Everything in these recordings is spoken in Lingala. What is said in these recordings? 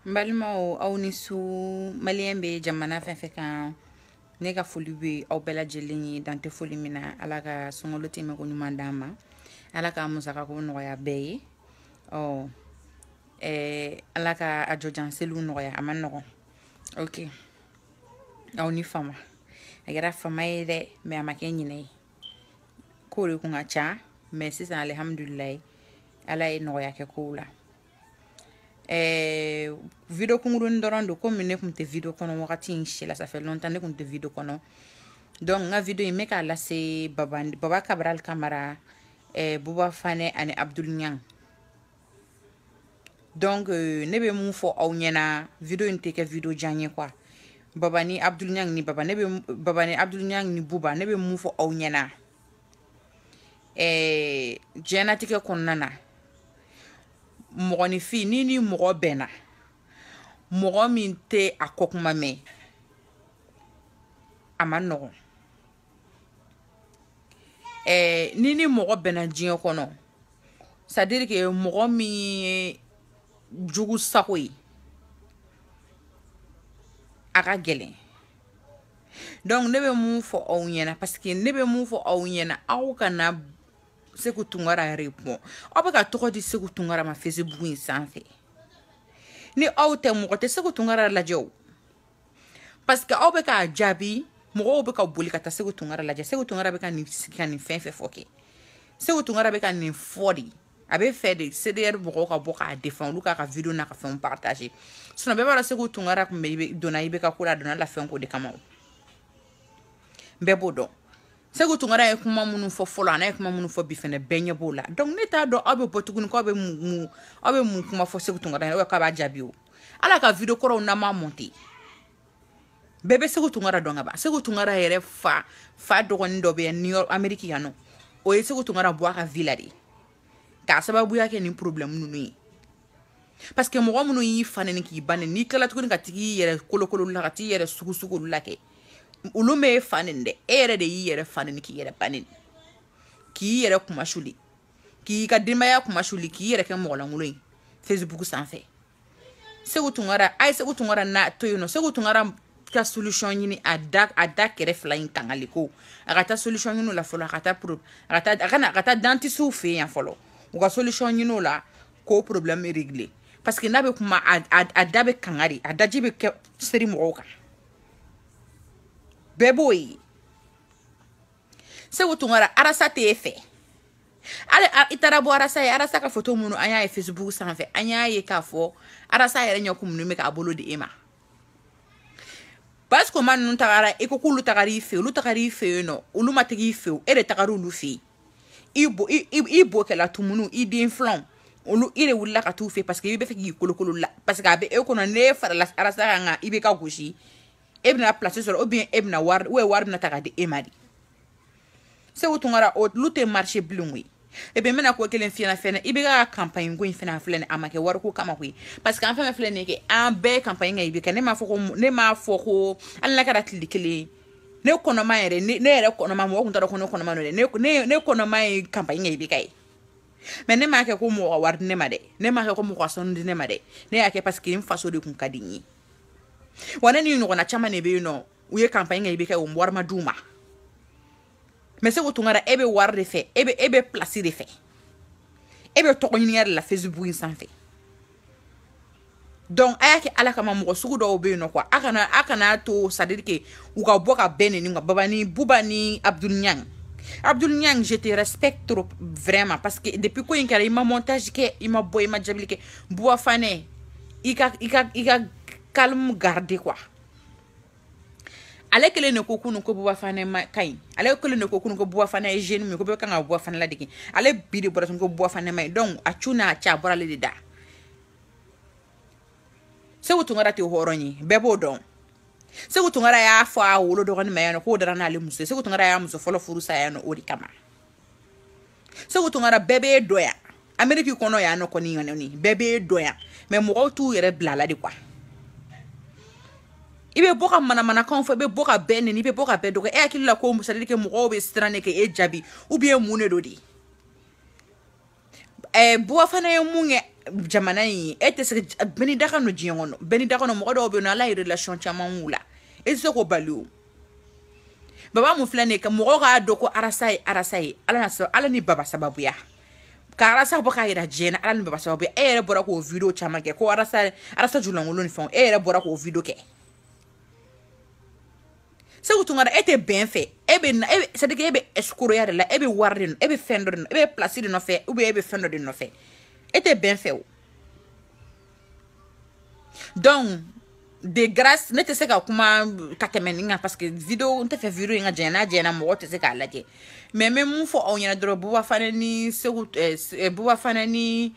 n balimaw aw ni su maliyɛn bɛ jamana fɛn fɛn kan ne ka foli bɛ aw bɛɛ lajɛlen ye dante foli min na ala ka sunkalo tɛmɛko ɲuman d'an ma ala ka musakako nɔgɔya bɛɛ ye ɔ ɛɛ ala ka a jɔjan seliw nɔgɔya a ma nɔgɔn ok aw ni fama a kɛra fama ye dɛ mɛ a ma kɛ ɲinɛ ye ko de kun ka ca mɛ sisan alihamudulilayi ala ye nɔgɔya kɛ kow la eh, video kungurunin dɔrɔn do komi ne kun tɛ video kɔnɔ wagati in sela ça fait longtemps ne kun tɛ video kɔnɔ donc n ka video in bɛ k'a lase baba baba kabral kamara eh, buba fane ani abdul ɲang donc euh, ne bɛ mun fɔ aw ɲɛna video in tɛ kɛ video diya ye quoi baba ni abdul ɲang ni baba ne bɛ baba ni abdul ɲang ni buba ne bɛ mun fɔ aw ɲɛna eh, diɲɛnatigɛ kɔnɔna na mɔgɔninfin ni ni mɔgɔ bɛnna mɔgɔ min tɛ a kɔ kuma mɛn a ma nɔgɔn ɛɛ ni ni mɔgɔ bɛnna diɲɛ kɔnɔ sadiri ke mɔgɔ min ye jugu sago ye a ka gɛlɛn dɔnku ne bɛ mun fɔ aw ɲɛna paseke ne bɛ mun fɔ aw ɲɛna aw kana segu tungara yɛrɛ bɔn aw bɛ ka tɔgɔ di segu tungara ma facebook in sanfɛ ni aw tɛ mɔgɔ tɛ segu tungara lajɛ o paske aw bɛ k'a jaabi mɔgɔw bɛ ka boli ka taa segu tungara lajɛ segu tungara bɛ ka nin sigi ka nin fɛn fɛn fɔ kɛ segu tungara bɛ ka nin fɔ de a bɛ fɛ de cdr mɔgɔw ka bɔ k'a defan olu k'a ka video n'a ka fɛnw partage sinɔ bɛɛ b'a dɔn segu tungara kun bɛ donna i bɛ ka ko la a donna lafɛn ko de kama o bɛɛ b'o dɔn segu tun kɛra ye kuma minnu fɔ fɔlɔ ana ye kuma minnu fɔ bi fɛnɛ bɛɛ ɲɛ b'o la donc ne t'a dɔn aw bɛ bɔ tuguni k'aw bɛ mun aw bɛ mun kuma fɔ segu tun kɛra ye k'a b'a jaabi o ala ka video kɔrɔw n'an m'a monte bɛɛ bɛ segu tun kɛra dɔn ka ban segu tun kɛra yɛrɛ fa fa dɔgɔnin dɔ bɛ yan new york amérique yan nɔ o ye segu tun kɛra bɔ a ka villa de k'a sababuya kɛ nin problème ninnu ye parce que mɔgɔ minnu y'i fa nɛni k'i ba nɛni n'i tilala tuguni ka tigi yɛrɛ kolokolo la ka t'i yɛrɛ sugusugu olu la kɛ olu m'e fa nin dɛ e yɛrɛ de y'i yɛrɛ fa nin k'i yɛrɛ ba nin k'i yɛrɛ kumasuli k'i ka denbaya kumasuli k'i yɛrɛ kɛ mɔgɔlankolon ye facebook sanfɛ segu tunkara a ye segu tunkara na to yen nɔ segu tunkara ka solution ɲini a da a da kɛrɛ fila in kangali ko a ka taa solution ɲini o la fɔlɔ a ka taa pro a ka taa a ka na a ka taa dentisiw fɛ yen fɔlɔ u ka solution ɲini o la k'o problème régler parce que n'a bɛ kuma a a da bɛ kanga de a daji bɛ kɛ seri mɔgɔw kan bɛɛ e e b'o ye segu tunkara arasa tɛ e fɛ hali i taara bɔ arasa ye arasa ka foto minnu an e y'a ye facebook sanfɛ an y'a ye k'a fɔ arasa yɛrɛ ɲɛkun minnu bɛ k'a bolo di e ma basiko ma ninnu tagara i ko k'olu tagar'i fɛ olu tagar'i fɛ yen nɔ olu ma tigi i fɛ o e de tagar'olu fɛ yen i bo i i bo kɛla tumunu i den filanw olu i de wulila ka t'u fɛ paseke i bɛ fɛ k'i kolokolo la paseke a bɛ e kɔnɔ n'e farala arasa kan kan i bɛ ka gosi e bɛna place sɔrɔ ou bien e bɛna wari ou bien wari bɛna ta k'a di e ma de segu tunkara olu tɛ marché bilen koyi e bɛ n bɛna ko kelen fiyɛ na fɛnɛ i bɛ ka campagne ko in fɛnɛ filɛ nin a ma kɛ wariko kama koyi parce que an fɛn fɛn filɛ nin ye kɛ an bɛɛ campagne kan i bɛ kɛ ne m'a fɔ ko ne m'a fɔ ko hali n'a kɛra tile kelen ye ne kɔnɔma yɛrɛ ne ne yɛrɛ kɔnɔma mɔgɔ tun t'a dɔn ko ne kɔnɔma don dɛ ne ne ne kɔnɔma ye campagne kɛ i bɛ ka ye mɛ ne m'a kɛ ko mɔgɔ ka wari di ne ma dɛ ne m'a kɛ ko mɔgɔ ka sanu di ne ma dɛ ne y'a kɛ parce que n faso de kun ka di n ye wa ne ni ɲɔgɔnna caman de bɛ yen nɔ u ye campagne kɛ i bɛ kɛ o wari ma d'u ma mɛ se ko tun kɛra e bɛ wari de fɛ e bɛ e bɛ place de fɛ e bɛ tɔgɔ ɲiniya de la facebook in sanfɛ donc a y'a kɛ ala kama mɔgɔ sugu dɔw bɛ yen nɔ kuwa a kana a kana to sadiri ke u ka bɔ ka bɛn nin kan baba ni buba ni abdul nyang abdul nyang je te respecte trop vraiment parce que depuis ko in kɛra i ma montage kɛ i ma bɔ i ma jabili kɛ buba fanɛ i ka i ka i ka calme garder quoi ale kelen de ko kunu ko buba fana ma ka ɲi ale kelen de ko kunu ko buba fana ye jeune min ko bɛɛ kan ka buba fana ladege ale bi de bɔra tun ko buba fana ma ye donc a cu n'a cɛ a bɔra ale de da segu tunkara tɛ hɔrɔn ye bɛɛ b'o dɔn segu tunkara y'a fɔ a wolo dɔgɔnin ma yan nɔ k'o dara n'ale muso ye segu tunkara y'a muso fɔlɔ furu sa yan nɔ o de kama segu tunkara bɛɛ b'e dɔ yan ameriki kɔnɔ yan nɔ kɔni kɔni bɛɛ b'e dɔ yan mɛ mɔgɔw t'u yɛrɛ bila a la de quoi i be bɔ ka manamanakaw fɔ i be bɔ ka bɛɛ neni i be bɔ ka bɛɛ dɔgɔ e hakili la ko sadiri ke mɔgɔw be siran ne kɛ e jaabi u bi ye mun ne do de eh, buwa fana ye mun kɛ jamana ye e tɛ se bɛni da ka nɔ diɲɛ kɔnɔ bɛni da kɔnɔ mɔgɔ dɔw be nɔ ala ye relasiɔn caman la i e tɛ se k'o bali o baba mun filɛ ne ka mɔgɔ k'a dɔn ko arasa ye arasa ye ala na sɔrɔ ala ni baba sababuya ka arasa bɔ k'a yira diɲɛ na ala ni baba sababuya e yɛrɛ bɔra k'o video caman kɛ ko arasa arasa julankolon ni fɛnw e yɛrɛ bɔra k'o video kɛ segu tun kana e tɛ bɛn fɛ e bɛ na e sadike e bɛ ɛsikoroya de la e bɛ wari de nɔ e bɛ fɛn dɔ de nɔ e bɛ plasi de nɔfɛ ou bien e bɛ fɛn dɔ de nɔfɛ e tɛ bɛn fɛ o donc de grâce ne tɛ se ka kuma ka tɛmɛ nin kan parce que video n tɛ fɛ video in ka janya n'a janyana mɔgɔ tɛ se k'a lajɛ mais n bɛ mun fɔ aw ɲɛna dɔrɔn buba fana ni segu eh, buba fana ni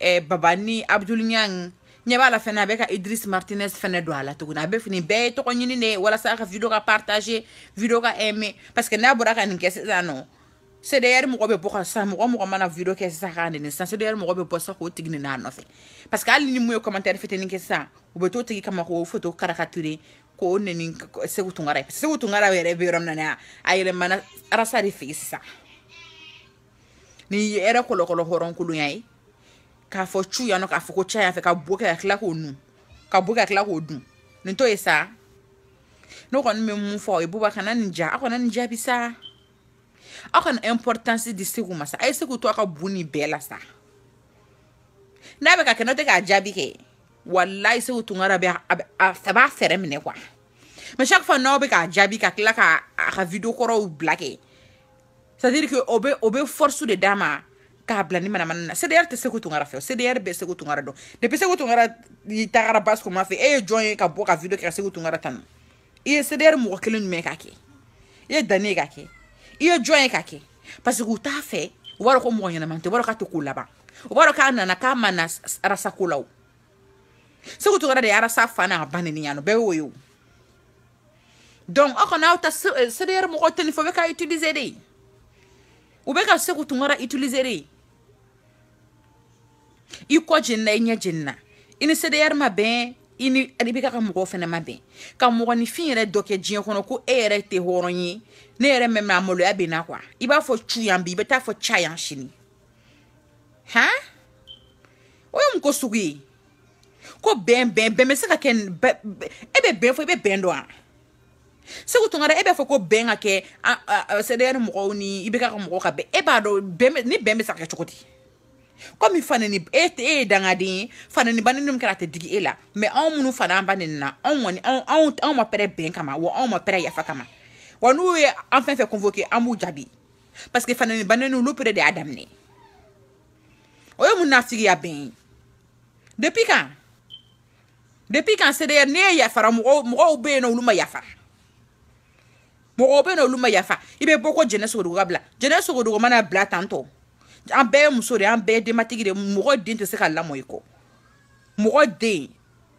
eh, baba ni abudulu ɲang ɲɛ b'a la fɛnɛ a bɛ ka idris martinez fɛnɛ don a la tuguni a bɛ fini bɛɛ ye tɔgɔ ɲini ne walasa a ka video ka partage video ka aime parce que n'a bɔra ka nin kɛ sisan nɔ CDR mɔgɔ bɛ bɔ ka sisan mɔgɔ mɔgɔ mana video kɛ sisan k'a nɛni sisan CDR mɔgɔ bɛ bɔ sisan k'o tigi nɛni a nɔfɛ parce que hali ni mun ye commentaire fitinin kɛ sisan u bɛ t'o tigi kama k'o photo karikature k'o nɛni Segu Tunkara ye parce que Segu Tunkara yɛrɛ bɛ yɔrɔ min na a yɛlɛmana Arasa de fɛ yen sisan nin ye hɛrɛ kɔlɔkɔlɔ hɔrɔnkolonya ye k'a fɔ cu yan nɔ k'a fɔ ko ca yan fɛ ka bo kɛ ka tila k'o dun ka bo kɛ ka tila k'o dun nin t'o ye sa ne kɔni bɛ mun fɔ ye buba kana nin ja aw kana nin jaabi sa aw kana importance di segu ma a ye to ka bu nin sa n'a bɛ n'o tɛ k'a jaabi kɛ walayi segu tun a bɛ a bɛ a chaque fois n'aw bɛ k'a ka video kɔrɔw bila kɛ c'est dire que o bɛ force de dama, k'a bila ni manamana na cdr tɛ seko tungara fɛ cdr bɛ seko tungara dɔn depuis seko tungara tagara basiko ma fɛ e ye jɔn ye ka bɔ ka video kɛ ka seko tungara tanu i ye cdr mɔgɔ kelen jumɛn k'a kɛ i ye danne k'a kɛ i ye jɔn ye k'a kɛ parce que u t'a fɛ u b'a dɔn ko mɔgɔ ɲɛnama tɛ u b'a dɔn k'a tɛ ko laban u b'a dɔn k'a nana k'a ma na arasa ko la o seko tungara de ye arasa fa n'a ba nɛni yan nɔ bɛɛ y'o ye o donc aw kana aw ta cdr mɔgɔ tɛ nin fɔ u bɛ k'a utiliser de u bɛ ka seko tungara utiliser de i kɔ jeni la i ɲɛ jeni na i ni sedeyɛri ma bɛn i ni i bɛ ka ka mɔgɔw fɛnɛ ma bɛn ka mɔgɔninfin yɛrɛ dɔ kɛ diɲɛ kɔnɔ ko e yɛrɛ tɛ hɔrɔn ye ne yɛrɛ mɛ a maloya bɛ na kuwa i b'a fɔ cu yan bi i bɛ taa fɔ ca yan sini han o ye mugo sugu ye ko bɛn bɛn bɛn bɛ se ka kɛ e bɛ bɛn fɔ i bɛ bɛn dɔn wa segu tungara e b'a fɔ ko bɛn ka kɛ sɛdɛya ni mɔgɔw ni i bɛ ka ka mɔgɔw ka bɛn e b'a dɔn ni bɛn bɛ se ka kɛ cogo di Komi fane ni ete e dan aden, fane ni banen noum karate digi e la, me an moun nou fane an banen nan, an moun apere ben kama, an moun apere yafa kama. Wan nou e an fin fe konvoke amou djabi, paske fane ni banen nou nou pire de adam nen. Oye moun na figi ya ben, depi kan? Depi kan se deye er ne yafara mou oube noum ouma yafa. Mou oube noum ouma yafa, ibe boko jenè soukou douga bla, jenè soukou douga manan bla tantoum. An bè yon mousore, an bè yon dematikide, mou gò dè yon te se ka lamoy ko. Mou gò dè yon,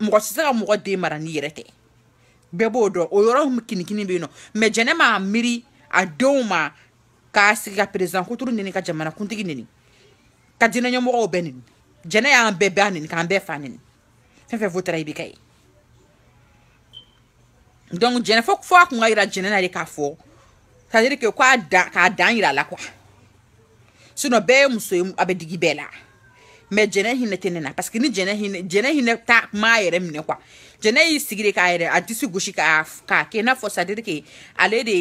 mou gò se se ka mou gò dè yon marani yere te. Bebo yon do, ou yon yon mou kini kini bè yon. Mè jenè man amiri, adouman, ka asikika prezant koutou nèni, ka jaman akunti gè nèni. Ka jenè yon mou gò ou bè nèni. Jenè yon an bè bè an nèni, ka an bè fè an nèni. Fè fè votera yi bi kè. Don jenè fòk fòk mou yon yon jenè nan yon ka fòk. Sa Se nou be yon mousou yon abe digi be la. Me jene yon tenen la. Paske ni jene yon ta ma yere mnen kwa. Jene yon sigire ka yere. Adi sou gouchi ka. Ke yon fosa dede ki. Ale de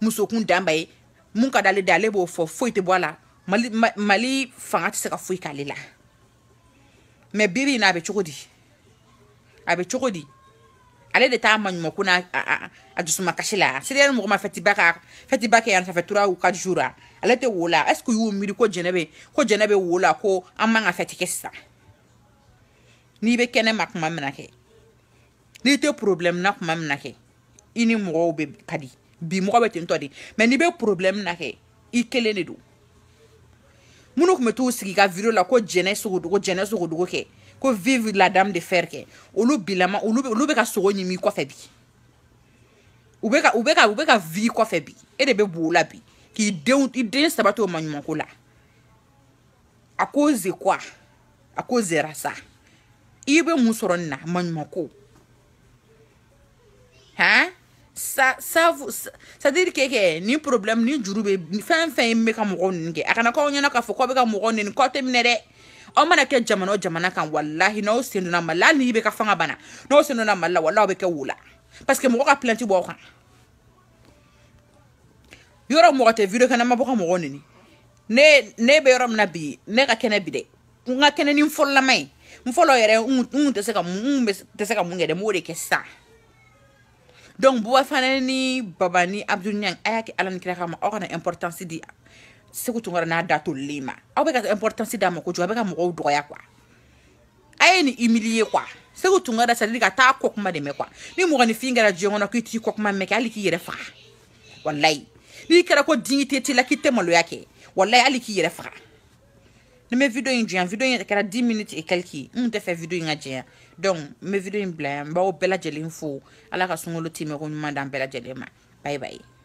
mousou koun dambay. E, moun ka dale dale bo foy te bwa la. Ma li fangati se ka foy ka li la. Me bebe yon abe chokodi. Abe chokodi. ale de t'a maɲuman ko n'a a dusuma kasi la sedeyani mɔgɔ ma fɛtiba ka fɛtiba kɛ yan sanfɛ tura ka jura ale tɛ wo la est ce que y'u miiri ko jɛnɛ ko jɛnɛ bɛ wo la ko an man ka fɛti kɛ sisan n'i bɛ kɛnɛma kuma mina kɛ n'i tɛ problème na kuma mina kɛ i ni mɔgɔw bɛ ka di bi mɔgɔ bɛ tentɔ de mɛ n'i bɛ problème na kɛ i kelen de don minnu tun bɛ t'u sigi ka video la ko jɛnɛ sogodogo jɛnɛ sogodogo kɛ ko vive la dame de fer kɛ olu bilama olu bɛ olu bɛ ka sogo ɲimi kɔfɛ bi u bɛ ka u bɛ ka u bɛ ka vi kɔfɛ bi e de bɛ bo la bi k'i denw i den saba t'o maɲumanko la a ko ze quoi a ko zera sa i bɛ mun sɔrɔ nin na maɲumanko han sa sa c'est à dire que kɛ nin problème nin juru bɛ fɛn fɛn ye n bɛ ka mɔgɔw nin kɛ a kana k'aw ɲɛna k'a fɔ k'aw bɛ ka mɔgɔw nin k'aw tɛ minɛ dɛ. aw mana kɛ jamana o jamana kan walahi n'aw sen donna mali la hali n'i bɛ ka fanga bana n'aw sen donna mali la walahi aw bɛ kɛ wula parce que mɔgɔ ka plainte b'aw kan yɔrɔ mɔgɔ tɛ video kɛnɛ ma bɔ ka mɔgɔ nini ne ne bɛ yɔrɔ min na bi ne ka kɛnɛ bi dɛ n ka kɛnɛ ni n fɔlɔlama ye n fɔlɔ yɛrɛ n tɛ se ka mun tɛ se ka mun kɛ dɛ n b'o de kɛ sisan donc buba fana ni baba ni abdul ɲang a y'a kɛ ala ni kira kama aw kana importance di segu tun kɔrɔ da tolilen ma aw bɛ importance d'a ma kojugu a bɛ ka mɔgɔw dɔgɔya kuwa a ye nin humilier kuwa segu tun kɔrɔ ka taa kɔ kuma de mɛn kuwa ni mɔgɔninfin kɛra diɲɛ kɔnɔ k'i e t'i kɔ kuma mɛn k'i yɛrɛ faga walayi n'i kɛra ko dignité e t'i k'i tɛ maloya kɛ walayi hali k'i yɛrɛ faga ni bɛ video in janya video in kɛra 10 minutes et quelques n tɛ fɛ video in ka janya donc n video in bila yan n b'aw bɛɛ fo ala ka sunkalo tiimɛ ko ɲuman d'an bɛɛ lajɛlen ma bye bye